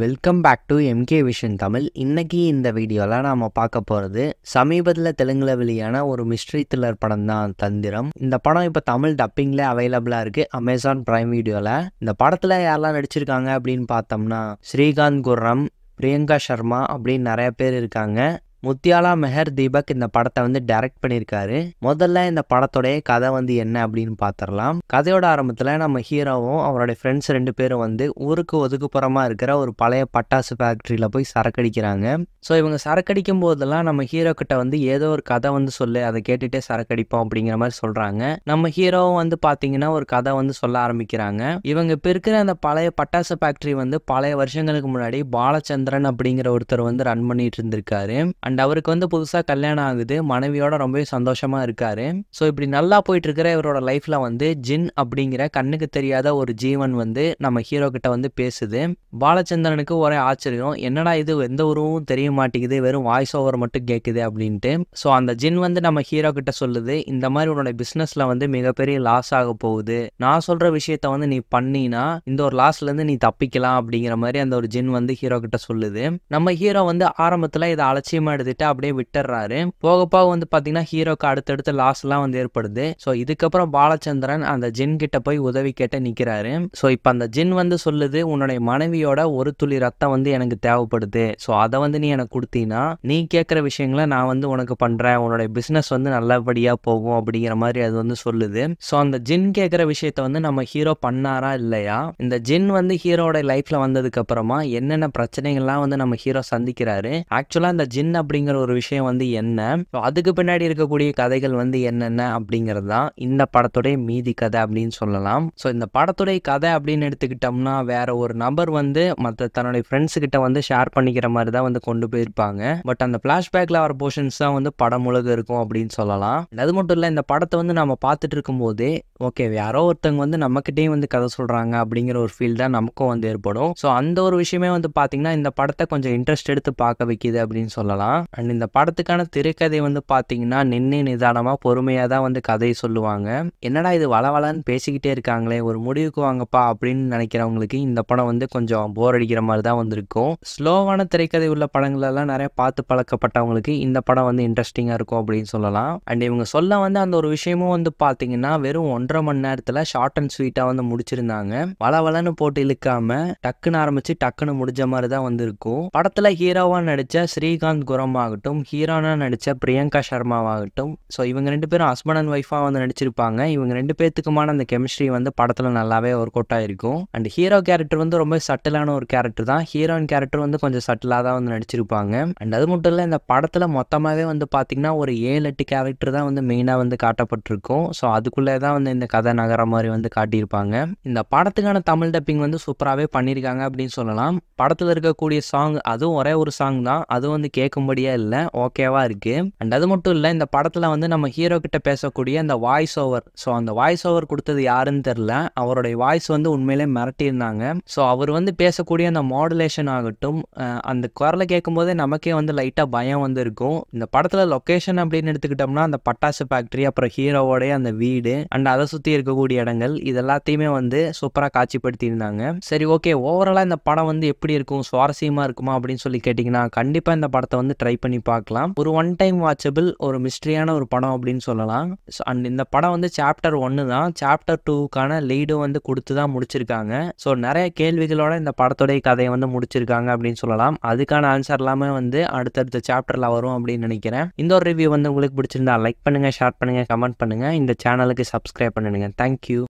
welcome back to M K vision Tamil இன்றைக்கி இந்த வீடியோவில் நாம் பார்க்க போகிறது சமீபத்தில் தெலுங்கில் வெளியான ஒரு மிஸ்ட்ரி த்ரில்லர் படம் தான் தந்திரம் இந்த படம் இப்போ தமிழ் டப்பிங்கில் அவைலபிளாக இருக்குது அமேசான் ப்ரைம் வீடியோவில் இந்த படத்தில் யாரெல்லாம் நடிச்சிருக்காங்க அப்படின்னு பார்த்தோம்னா ஸ்ரீகாந்த் குர்ரம் பிரியங்கா சர்மா அப்படின்னு நிறைய பேர் இருக்காங்க முத்தியாலா மெஹர் தீபக் இந்த படத்தை வந்து டைரக்ட் பண்ணியிருக்காரு முதல்ல இந்த படத்தோடைய கதை வந்து என்ன அப்படின்னு பார்த்துடலாம் கதையோட ஆரம்பத்தில் நம்ம ஹீரோவும் அவரோட ஃப்ரெண்ட்ஸ் ரெண்டு பேரும் வந்து ஊருக்கு ஒதுக்குப்புறமா இருக்கிற ஒரு பழைய பட்டாசு ஃபேக்ட்ரியில் போய் சரக்கடிக்கிறாங்க ஸோ இவங்க சரக்கடிக்கும் போதெல்லாம் நம்ம ஹீரோ கிட்ட வந்து ஏதோ ஒரு கதை வந்து சொல்லு அதை கேட்டுகிட்டே சரக்கடிப்போம் அப்படிங்கிற மாதிரி சொல்கிறாங்க நம்ம ஹீரோவும் வந்து பார்த்தீங்கன்னா ஒரு கதை வந்து சொல்ல ஆரம்பிக்கிறாங்க இவங்க இப்போ இருக்கிற அந்த பழைய பட்டாசு ஃபேக்ட்ரி வந்து பழைய வருஷங்களுக்கு முன்னாடி பாலச்சந்திரன் அப்படிங்கிற ஒருத்தர் வந்து ரன் பண்ணிட்டு இருந்திருக்காரு அண்ட் அவருக்கு வந்து புதுசாக கல்யாணம் ஆகுது மனைவியோட ரொம்பவே சந்தோஷமாக இருக்காரு ஸோ இப்படி நல்லா போயிட்டு இருக்கிற இவரோட லைஃப்பில் வந்து ஜின் அப்படிங்கிற கண்ணுக்கு தெரியாத ஒரு ஜீவன் வந்து நம்ம ஹீரோ கிட்ட வந்து பேசுது பாலச்சந்திரனுக்கு ஒரே ஆச்சரியம் என்னடா இது எந்த உருவும் தெரிய மாட்டேங்குது வெறும் வாய்ஸ் ஓவர் மட்டும் கேட்குது அப்படின்ட்டு ஸோ அந்த ஜின் வந்து நம்ம ஹீரோ கிட்ட சொல்லுது இந்த மாதிரி உன்னோட பிஸ்னஸில் வந்து மிகப்பெரிய லாஸ் ஆக போகுது நான் சொல்கிற விஷயத்த வந்து நீ பண்ணினா இந்த ஒரு லாஸ்லேருந்து நீ தப்பிக்கலாம் அப்படிங்கிற மாதிரி அந்த ஒரு ஜின் வந்து ஹீரோ கிட்ட சொல்லுது நம்ம ஹீரோ வந்து ஆரம்பத்தில் இதை அலட்சியமாக எடுத்துட்டு அப்படியே விட்டுறாரு போக போக வந்து பார்த்தீங்கன்னா ஹீரோக்கு அடுத்தடுத்த லாஸ்லாம் வந்து ஏற்படுது ஸோ இதுக்கப்புறம் பாலச்சந்திரன் அந்த ஜின் கிட்ட போய் உதவி கேட்டு நிற்கிறாரு ஸோ இப்போ அந்த ஜின் வந்து சொல்லுது உன்னுடைய மனைவியோட ஒரு துளி ரத்தம் வந்து எனக்கு தேவைப்படுது ஸோ அதை வந்து நீ எனக்கு கொடுத்தீங்கன்னா நீ கேட்குற விஷயங்களை நான் வந்து உனக்கு பண்ணுறேன் உன்னுடைய பிஸ்னஸ் வந்து நல்லபடியாக போகும் அப்படிங்கிற மாதிரி அது வந்து சொல்லுது ஸோ அந்த ஜின் கேட்குற விஷயத்த வந்து நம்ம ஹீரோ பண்ணாரா இல்லையா இந்த ஜின் வந்து ஹீரோட லைஃப்ல வந்ததுக்கு அப்புறமா என்னென்ன பிரச்சனைகள்லாம் வந்து நம்ம ஹீரோ சந்திக்கிறாரு ஆக்சுவலாக இந்த ஜின் அப்படிங்கிற ஒரு விஷயம் வந்து என்ன அதுக்கு பின்னாடி இருக்கக்கூடிய கதைகள் வந்து என்னென்ன அப்படிங்கிறது தான் இந்த படத்துடைய மீதி கதை அப்படின்னு சொல்லலாம் ஸோ இந்த படத்துடைய கதை அப்படின்னு எடுத்துக்கிட்டோம்னா வேற ஒரு நபர் வந்து மற்ற தன்னுடைய ஃப்ரெண்ட்ஸ் கிட்ட வந்து ஷேர் பண்ணிக்கிற மாதிரி தான் வந்து கொண்டு போயிருப்பாங்க பட் அந்த பிளாஷ்பேக்ல வர போர்ஷன்ஸ் தான் வந்து படம் முழுக இருக்கும் அப்படின்னு சொல்லலாம் அது மட்டும் இல்லை இந்த படத்தை வந்து நம்ம பார்த்துட்டு போதே ஓகே யாரோ ஒருத்தவங்க வந்து நம்மக்கிட்டேயும் வந்து கதை சொல்கிறாங்க அப்படிங்கிற ஒரு ஃபீல் தான் நமக்கும் வந்து ஏற்படும் ஸோ அந்த ஒரு விஷயமே வந்து பார்த்தீங்கன்னா இந்த படத்தை கொஞ்சம் இன்ட்ரெஸ்ட் எடுத்து பார்க்க வைக்கிது அப்படின்னு சொல்லலாம் தான் அண்ட் இந்த படத்துக்கான திரைக்கதை வந்து பார்த்தீங்கன்னா நின்று நிதானமாக பொறுமையாக தான் வந்து கதையை சொல்லுவாங்க என்னடா இது வளவலன்னு பேசிக்கிட்டே இருக்காங்களே ஒரு முடிவுக்கு வாங்கப்பா அப்படின்னு நினைக்கிறவங்களுக்கு இந்த படம் வந்து கொஞ்சம் போர் அடிக்கிற மாதிரி தான் வந்திருக்கும் ஸ்லோவான திரைக்கதை உள்ள படங்களெல்லாம் நிறைய பார்த்து பழக்கப்பட்டவங்களுக்கு இந்த படம் வந்து இன்ட்ரெஸ்டிங்காக இருக்கும் அப்படின்னு சொல்லலாம் அண்ட் இவங்க சொல்ல வந்து அந்த ஒரு விஷயமும் வந்து பார்த்தீங்கன்னா வெறும் ஒன்றரை மணி நேரத்தில் ஷார்ட் அண்ட் ஸ்வீட்டாக வந்து முடிச்சிருந்தாங்க வளவலன்னு போட்டு இழுக்காம டக்குன்னு ஆரம்பிச்சு டக்குன்னு முடிஞ்ச மாதிரி தான் வந்திருக்கும் படத்தில் ஹீரோவாக நடித்த ஸ்ரீகாந்த் குரம் ஆகட்டும் ஹீரோனா நடித்த பிரியங்கா சர்மாவாகட்டும் ஸோ இவங்க ரெண்டு பேரும் ஹஸ்பண்ட் அண்ட் ஒய்ஃபாக வந்து நடிச்சிருப்பாங்க இவங்க ரெண்டு பேர்த்துக்குமான அந்த கெமிஸ்ட்ரி வந்து படத்தில் நல்லாவே ஒர்க் அவுட் இருக்கும் அண்ட் ஹீரோ கேரக்டர் வந்து ரொம்ப சட்டிலான ஒரு கேரக்டர் தான் ஹீரோயின் கேரக்டர் வந்து கொஞ்சம் சட்டிலாக தான் வந்து நடிச்சிருப்பாங்க அண்ட் அது மட்டும் இல்லை இந்த படத்தில் மொத்தமாகவே வந்து பார்த்திங்கன்னா ஒரு ஏழு எட்டு கேரக்டர் தான் வந்து மெயினாக வந்து காட்டப்பட்டிருக்கும் ஸோ அதுக்குள்ளே தான் வந்து இந்த கதை நகர மாதிரி வந்து காட்டியிருப்பாங்க இந்த படத்துக்கான தமிழ் டப்பிங் வந்து சூப்பராகவே பண்ணியிருக்காங்க அப்படின்னு சொல்லலாம் படத்தில் இருக்கக்கூடிய சாங் அதுவும் ஒரே ஒரு சாங் தான் அதுவும் வந்து கேட்கும்படி நல்லபடியாக இல்லை ஓகேவாக இருக்குது அண்ட் அது மட்டும் இல்லை இந்த படத்தில் வந்து நம்ம ஹீரோ கிட்ட பேசக்கூடிய அந்த வாய்ஸ் ஓவர் ஸோ அந்த வாய்ஸ் ஓவர் கொடுத்தது யாருன்னு தெரில அவருடைய வாய்ஸ் வந்து உண்மையிலே மிரட்டியிருந்தாங்க ஸோ அவர் வந்து பேசக்கூடிய அந்த மாடுலேஷன் ஆகட்டும் அந்த குரலை போதே நமக்கே வந்து லைட்டாக பயம் வந்து இருக்கும் இந்த படத்தில் லொக்கேஷன் அப்படின்னு எடுத்துக்கிட்டோம்னா அந்த பட்டாசு ஃபேக்டரி அப்புறம் ஹீரோவோடைய அந்த வீடு அண்ட் அதை சுற்றி இருக்கக்கூடிய இடங்கள் இது எல்லாத்தையுமே வந்து சூப்பராக காட்சிப்படுத்தியிருந்தாங்க சரி ஓகே ஓவராலாக இந்த படம் வந்து எப்படி இருக்கும் சுவாரஸ்யமாக இருக்குமா அப்படின்னு சொல்லி கேட்டிங்கன்னா கண்டிப்பாக இந்த படத்தை வந்து ட்ரை பண்ணி பார்க்கலாம் ஒரு ஒன் டைம் வாட்சபிள் ஒரு மிஸ்ட்ரியான ஒரு படம் அப்படின்னு சொல்லலாம் ஸோ அண்ட் இந்த படம் வந்து சாப்டர் ஒன்று தான் சாப்டர் டூக்கான லீடும் வந்து கொடுத்து தான் முடிச்சிருக்காங்க ஸோ நிறைய கேள்விகளோட இந்த படத்துடைய கதையை வந்து முடிச்சிருக்காங்க அப்படின்னு சொல்லலாம் அதுக்கான ஆன்சர் எல்லாமே வந்து அடுத்தடுத்த சாப்டரில் வரும் அப்படின்னு நினைக்கிறேன் இந்த ஒரு ரிவ்யூ வந்து உங்களுக்கு பிடிச்சிருந்தா லைக் பண்ணுங்கள் ஷேர் பண்ணுங்கள் கமெண்ட் பண்ணுங்கள் இந்த சேனலுக்கு சப்ஸ்கிரைப் பண்ணிடுங்க தேங்க்யூ